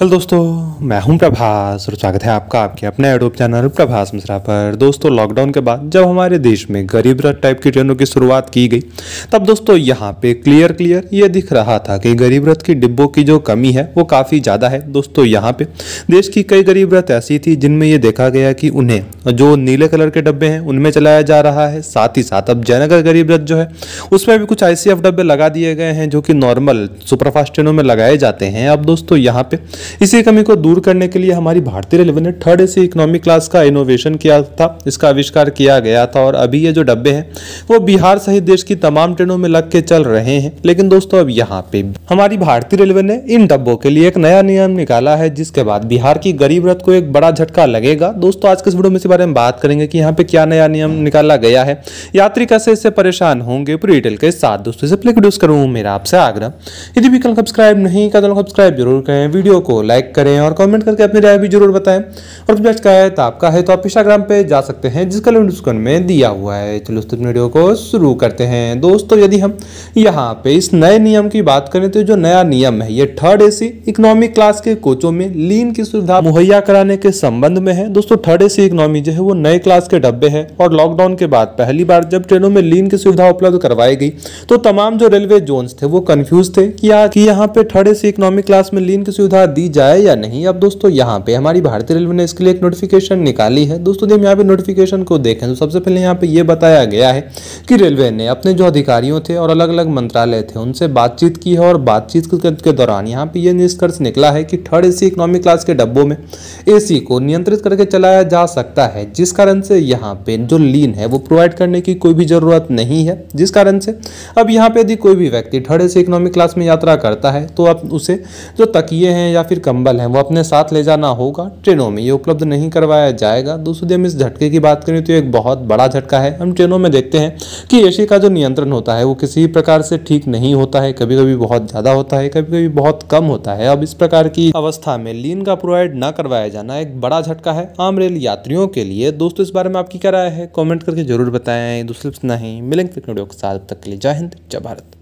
hello दोस्तों मैं हूं प्रभास और स्वागत है आपका आपके अपने यूट्यूब चैनल प्रभास मिश्रा पर दोस्तों लॉकडाउन के बाद जब हमारे देश में गरीब रथ टाइप की ट्रेनों की शुरुआत की गई तब दोस्तों यहां पे क्लियर क्लियर ये दिख रहा था कि गरीब रथ की डिब्बों की जो कमी है वो काफ़ी ज़्यादा है दोस्तों यहाँ पर देश की कई गरीब रथ ऐसी थी जिनमें ये देखा गया कि उन्हें जो नीले कलर के डब्बे हैं उनमें चलाया जा रहा है साथ ही साथ अब जयनगर गरीब रथ जो है उसमें भी कुछ आई डब्बे लगा दिए गए हैं जो कि नॉर्मल सुपरफास्ट ट्रेनों में लगाए जाते हैं अब दोस्तों यहाँ पर इसी कमी को दूर करने के लिए हमारी भारतीय रेलवे ने थर्ड एसी इकोनॉमी क्लास का इनोवेशन किया था इसका आविष्कार किया गया था और अभी ये जो डब्बे हैं वो बिहार सहित देश की तमाम ट्रेनों में लग के चल रहे हैं लेकिन दोस्तों अब यहाँ पे हमारी भारतीय रेलवे ने इन डब्बों के लिए एक नया नियम निकाला है जिसके बाद बिहार की गरीब रथ को एक बड़ा झटका लगेगा दोस्तों आज के इस वीडियो में इस बारे में बात करेंगे कि यहाँ पे क्या नया नियम निकाला गया है यात्री कैसे इससे परेशान होंगे पूरी डिटेल के साथ दोस्तों इसे प्ले करूँ मेरा आपसे आग्रह यदि भी कल सब्सक्राइब नहीं कर सब्सक्राइब जरूर करें वीडियो को लाइक करें और कमेंट करके अपनी राय भी जरूर बताएं और बेस्ट का है तो आपका है तो आप इंस्टाग्राम पे जा सकते हैं जिसका लिंक डिस्क्रिप्शन में दिया हुआ है चलो तो वीडियो को शुरू करते हैं दोस्तों यदि हम यहाँ पे इस नए नियम की बात करें तो जो नया नियम है ये थर्ड ए इकोनॉमिक क्लास के कोचों में लीन की सुविधा मुहैया कराने के संबंध में है दोस्तों थर्ड ए इकोनॉमी जो है वो नए क्लास के डब्बे है और लॉकडाउन के बाद पहली बार जब ट्रेनों में लीन की सुविधा उपलब्ध करवाई गई तो तमाम जो रेलवे जोन थे वो कन्फ्यूज थे कि यहाँ पे थर्ड ए इकोनॉमिक क्लास में लीन की सुविधा दी दी जाए या नहीं अब दोस्तों यहाँ पे हमारी भारतीय रेलवे ने इसके लिए एक नोटिफिकेशन निकाली है दोस्तों जब यहाँ पे नोटिफिकेशन को देखें तो सबसे पहले यहाँ पे ये बताया गया है कि रेलवे ने अपने जो अधिकारियों थे और अलग अलग मंत्रालय थे उनसे बातचीत की है और बातचीत के दौरान यहाँ पे ये निष्कर्ष निकला है कि थर्ड ए इकोनॉमिक क्लास के डब्बों में ए को नियंत्रित करके चलाया जा सकता है जिस कारण से यहाँ पे जो लीन है वो प्रोवाइड करने की कोई भी ज़रूरत नहीं है जिस कारण से अब यहाँ पे यदि कोई भी व्यक्ति थर्ड ए इकोनॉमिक क्लास में यात्रा करता है तो अब उसे जो तकिए हैं या फिर फिर कंबल हैं वो अपने साथ ले जाना होगा ट्रेनों में ये उपलब्ध नहीं करवाया जाएगा दूसरी दिन इस झटके की बात करें तो एक बहुत बड़ा झटका है हम ट्रेनों में देखते हैं कि ए का जो नियंत्रण होता है वो किसी प्रकार से ठीक नहीं होता है कभी कभी बहुत ज़्यादा होता है कभी कभी बहुत कम होता है अब इस प्रकार की अवस्था में लीन का प्रोवाइड न करवाया जाना एक बड़ा झटका है आम रेल यात्रियों के लिए दोस्तों इस बारे में आपकी क्या राय है कॉमेंट करके जरूर बताएं दूसरे नहीं मिलेंगे वीडियो तक के लिए जय हिंद जय भारत